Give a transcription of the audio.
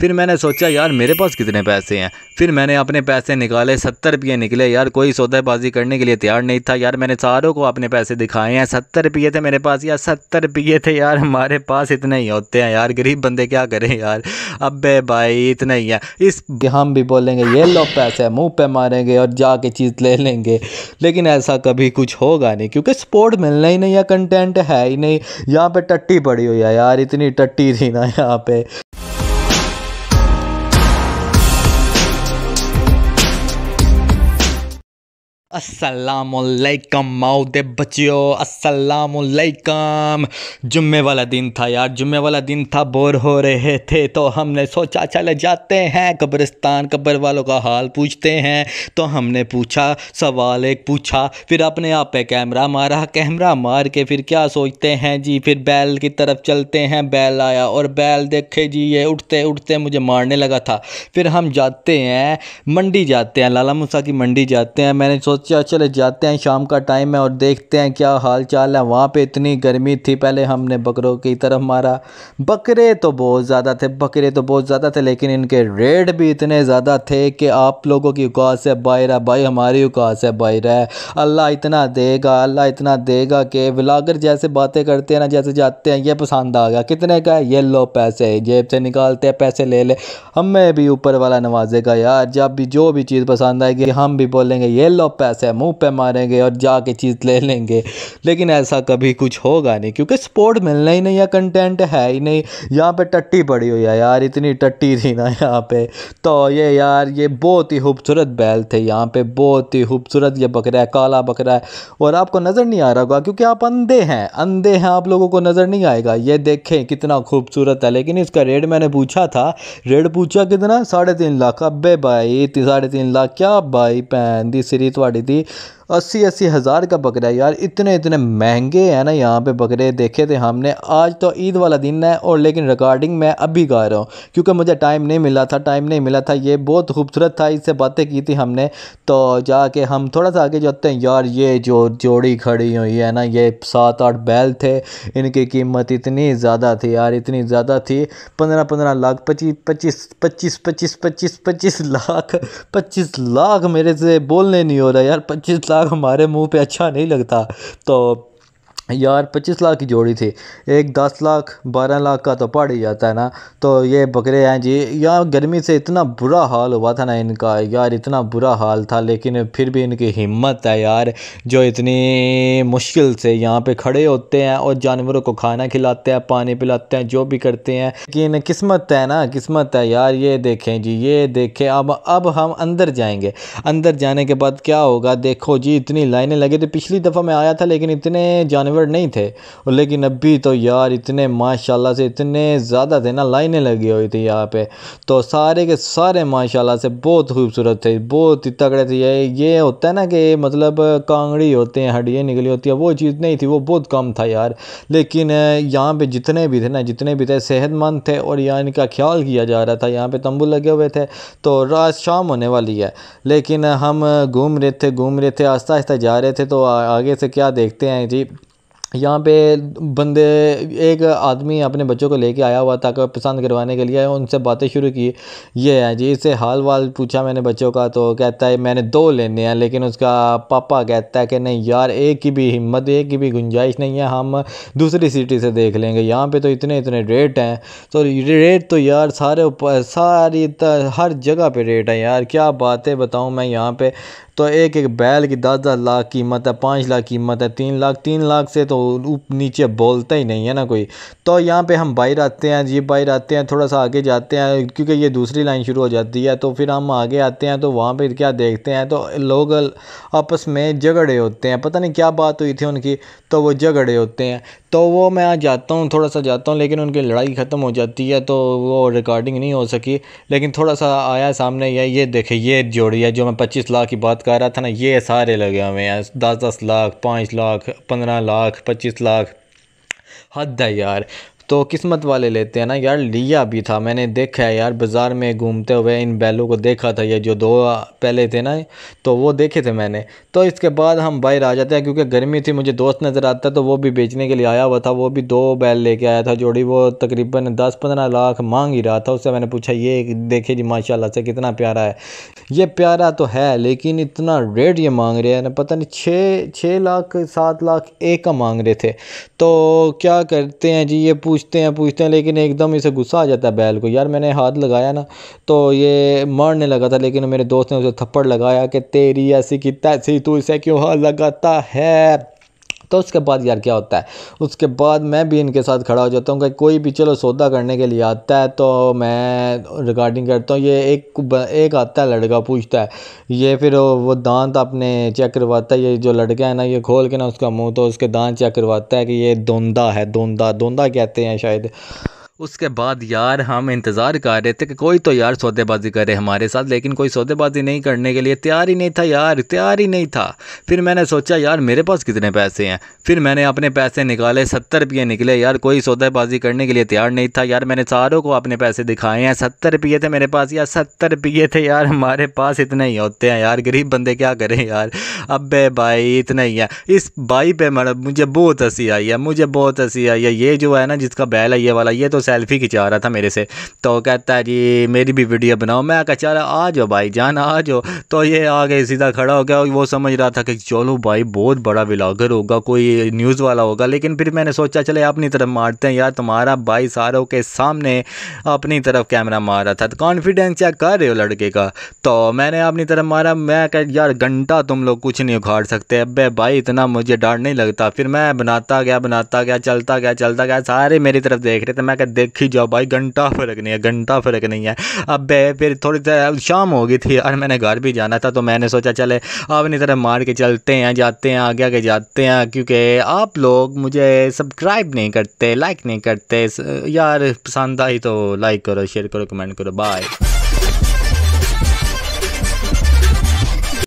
फिर मैंने सोचा यार मेरे पास कितने पैसे हैं फिर मैंने अपने पैसे निकाले सत्तर रुपये निकले यार कोई सौदेबाजी करने के लिए तैयार नहीं था यार मैंने सारों को अपने पैसे दिखाए हैं सत्तर रुपये थे मेरे पास यार सत्तर रुपये थे यार हमारे पास इतने ही होते हैं यार गरीब बंदे क्या करें यार अबे भाई इतना ही है इस हम भी बोलेंगे ये लो पैसे मुँह पर मारेंगे और जाके चीज़ ले लेंगे लेकिन ऐसा कभी कुछ होगा नहीं क्योंकि सपोर्ट मिलना ही नहीं है कंटेंट है ही नहीं यहाँ पर टट्टी पड़ी हुई है यार इतनी टट्टी थी ना यहाँ पे असलकम माओ दे बच्चियो असलकम जुम्मे वाला दिन था यार जुम्मे वाला दिन था बोर हो रहे थे तो हमने सोचा चले जाते हैं कब्रिस्तान कब्र वालों का हाल पूछते हैं तो हमने पूछा सवाल एक पूछा फिर अपने आप पे कैमरा मारा कैमरा मार के फिर क्या सोचते हैं जी फिर बैल की तरफ चलते हैं बैल आया और बैल देखे जी ये उठते उठते मुझे मारने लगा था फिर हम जाते हैं मंडी जाते हैं लाला मूसा की मंडी जाते हैं मैंने सोच सोचा चले जाते हैं शाम का टाइम है और देखते हैं क्या हाल चाल है वहाँ पे इतनी गर्मी थी पहले हमने बकरों की तरफ मारा बकरे तो बहुत ज़्यादा थे बकरे तो बहुत ज़्यादा थे लेकिन इनके रेट भी इतने ज़्यादा थे कि आप लोगों की उकास से बाहर है भाई हमारी उकास से बाहर है अल्लाह इतना देगा अल्लाह इतना देगा कि व्लागर जैसे बातें करते हैं ना जैसे जाते हैं ये पसंद आ गया कितने का है ये लो पैसे जेब से निकालते हैं पैसे ले ले हमें भी ऊपर वाला नवाजेगा यार जब भी जो भी चीज़ पसंद आएगी हम भी बोलेंगे ये लो पैसे पैसे मुंह पे मारेंगे और जाके चीज़ ले लेंगे लेकिन ऐसा कभी कुछ होगा नहीं क्योंकि सपोर्ट मिलना ही नहीं है कंटेंट है ही नहीं यहाँ पे टट्टी पड़ी हुई है यार इतनी टट्टी थी ना यहाँ पे तो ये यार ये बहुत ही खूबसूरत बैल थे यहाँ पे बहुत ही खूबसूरत ये बकरा है काला बकरा है और आपको नज़र नहीं आ रहा होगा क्योंकि आप अंधे हैं अंधे हैं आप लोगों को नज़र नहीं आएगा ये देखें कितना खूबसूरत है लेकिन इसका रेट मैंने पूछा था रेट पूछा कितना साढ़े तीन लाख अबे भाई साढ़े तीन लाख क्या भाई भैन दी सीरी थोड़ी तो ಮಾಡಿದ್ವಿ अस्सी अस्सी हज़ार का बकरा यार इतने इतने महंगे हैं ना यहाँ पे बकरे देखे थे हमने आज तो ईद वाला दिन है और लेकिन रिकॉर्डिंग मैं अभी गा रहा हूँ क्योंकि मुझे टाइम नहीं मिला था टाइम नहीं मिला था ये बहुत खूबसूरत था इससे बातें की थी हमने तो जाके हम थोड़ा सा आगे जाते हैं यार ये जो जोड़ी खड़ी हुई है ना ये सात आठ बैल थे इनकी कीमत इतनी ज़्यादा थी यार इतनी ज़्यादा थी पंद्रह पंद्रह लाख पच्चीस पच्चीस पच्चीस पच्चीस पच्चीस पच्चीस लाख पच्चीस लाख मेरे से बोलने नहीं हो रहा यार पच्चीस लाख मजाक हमारे मुंह पे अच्छा नहीं लगता तो यार पच्चीस लाख की जोड़ी थी एक दस लाख बारह लाख का तो पड़ ही जाता है ना तो ये बकरे हैं जी यार गर्मी से इतना बुरा हाल हुआ था ना इनका यार इतना बुरा हाल था लेकिन फिर भी इनकी हिम्मत है यार जो इतनी मुश्किल से यहाँ पे खड़े होते हैं और जानवरों को खाना खिलाते हैं पानी पिलाते हैं जो भी करते हैं लेकिन किस्मत है ना किस्मत है यार ये देखें जी ये देखें अब अब हम अंदर जाएंगे अंदर जाने के बाद क्या होगा देखो जी इतनी लाइनें लगी थी तो पिछली दफ़ा मैं आया था लेकिन इतने जानवर ड्राइवर नहीं थे लेकिन अभी तो यार इतने माशाल्लाह से इतने ज़्यादा थे ना लाइनें लगी हुई थी यहाँ पे तो सारे के सारे माशाल्लाह से बहुत खूबसूरत थे बहुत ही तगड़े थे ये ये होता है ना कि मतलब कांगड़ी होते हैं हड्डियाँ निकली होती है वो चीज़ नहीं थी वो बहुत कम था यार लेकिन यहाँ पर जितने भी थे ना जितने भी थे सेहतमंद थे और यहाँ इनका ख्याल किया जा रहा था यहाँ पर तंबू लगे हुए थे तो रात शाम होने वाली है लेकिन हम घूम रहे थे घूम रहे थे आस्ता आस्ता जा रहे थे तो आगे से क्या देखते हैं जी यहाँ पे बंदे एक आदमी अपने बच्चों को लेके आया हुआ था पसंद करवाने के लिए उनसे बातें शुरू की ये है जी इससे हाल वाल पूछा मैंने बच्चों का तो कहता है मैंने दो लेने हैं लेकिन उसका पापा कहता है कि नहीं यार एक की भी हिम्मत एक की भी गुंजाइश नहीं है हम दूसरी सिटी से देख लेंगे यहाँ पर तो इतने इतने रेट हैं तो रेट तो यार सारे ऊपर सारी हर जगह पर रेट है यार क्या बातें बताऊँ मैं यहाँ पर तो एक एक बैल की दस दस लाख कीमत है पाँच लाख कीमत है तीन लाख तीन लाख से तो नीचे बोलता ही नहीं है ना कोई तो यहाँ पे हम बाहर आते हैं जी बाहर आते हैं थोड़ा सा आगे जाते हैं क्योंकि ये दूसरी लाइन शुरू हो जाती है तो फिर हम आगे आते हैं तो वहाँ पर क्या देखते हैं तो लोग आपस में झगड़े होते हैं पता नहीं क्या बात हुई थी उनकी तो वो झगड़े होते हैं तो वो मैं आज जाता हूँ थोड़ा सा जाता हूँ लेकिन उनकी लड़ाई ख़त्म हो जाती है तो वो रिकॉर्डिंग नहीं हो सकी लेकिन थोड़ा सा आया सामने ये ये देखे ये जोड़ी है जो मैं पच्चीस लाख की बात कर रहा था ना ये सारे लगे हुए हैं दस दस लाख पाँच लाख पंद्रह लाख पच्चीस लाख हद है यार तो किस्मत वाले लेते हैं ना यार लिया भी था मैंने देखा है यार बाज़ार में घूमते हुए इन बैलों को देखा था ये जो दो पहले थे ना तो वो देखे थे मैंने तो इसके बाद हम बाहर आ जाते हैं क्योंकि गर्मी थी मुझे दोस्त नज़र आता तो वो भी बेचने के लिए आया हुआ था वो भी दो बैल लेके आया था जोड़ी वो तकरीबन दस पंद्रह लाख मांग ही रहा था उससे मैंने पूछा ये देखे जी माशाला से कितना प्यारा है ये प्यारा तो है लेकिन इतना रेट ये मांग रहे हैं ना पता नहीं छः छः लाख सात लाख एक का मांग रहे थे तो क्या करते हैं जी ये पूछ पूछते हैं पूछते हैं लेकिन एकदम इसे गुस्सा आ जाता है बैल को यार मैंने हाथ लगाया ना तो ये मरने लगा था लेकिन मेरे दोस्त ने उसे थप्पड़ लगाया कि तेरी ऐसी की तैसी तू इसे क्यों हाथ लगाता है तो उसके बाद यार क्या होता है उसके बाद मैं भी इनके साथ खड़ा हो जाता हूँ कि कोई भी चलो सौदा करने के लिए आता है तो मैं रिकॉर्डिंग करता हूँ ये एक एक आता है लड़का पूछता है ये फिर वो दांत अपने चेक करवाता है ये जो लड़का है ना ये खोल के ना उसका मुँह तो उसके दांत चेक करवाता है कि ये दोंदा है दोंदा दोंदा कहते हैं शायद उसके बाद यार हम इंतज़ार कर रहे थे कि कोई तो यार सौदेबाजी करे हमारे साथ लेकिन कोई सौदेबाजी नहीं करने के लिए तैयार ही नहीं था यार तैयार ही नहीं था फिर मैंने सोचा यार मेरे पास कितने पैसे हैं फिर मैंने अपने पैसे निकाले सत्तर रुपये निकले यार कोई सौदेबाजी करने के लिए तैयार नहीं था यार मैंने सारों को अपने पैसे दिखाए हैं सत्तर रुपये थे मेरे पास यार सत्तर रुपये थे यार हमारे पास इतने ही होते हैं यार गरीब बंदे क्या करें यार अब भाई इतना ही है इस भाई पे मतलब मुझे बहुत हंसी आई है मुझे बहुत हंसी आई है ये जो है ना जिसका बैल है ये वाला ये तो सेल्फी खिंचा रहा था मेरे से तो कहता है जी मेरी भी वीडियो बनाओ मैं कहा चल आ जाओ भाई जान आ जाओ तो ये आगे सीधा खड़ा हो गया वो समझ रहा था कि चलो भाई बहुत बड़ा ब्लॉगर होगा कोई न्यूज़ वाला होगा लेकिन फिर मैंने सोचा चले अपनी तरफ मारते हैं यार तुम्हारा भाई सारों के सामने अपनी तरफ कैमरा मार रहा था तो कॉन्फिडेंस चेक कर रहे हो लड़के का तो मैंने अपनी तरफ मारा मैं कह यार घंटा तुम लोग कुछ नहीं उखाड़ सकते अब भाई इतना मुझे डर नहीं लगता फिर मैं बनाता गया बनाता गया चलता गया चलता गया सारे मेरी तरफ देख रहे थे मैं कह देखी जाओ भाई घंटा फ़र्क नहीं है घंटा फ़र्क नहीं है अब फिर थोड़ी देर शाम हो गई थी और मैंने घर भी जाना था तो मैंने सोचा चले अपनी तरह मार के चलते हैं जाते हैं आगे आगे जाते हैं क्योंकि आप लोग मुझे सब्सक्राइब नहीं करते लाइक नहीं करते यार पसंद आई तो लाइक करो शेयर करो कमेंट करो बाय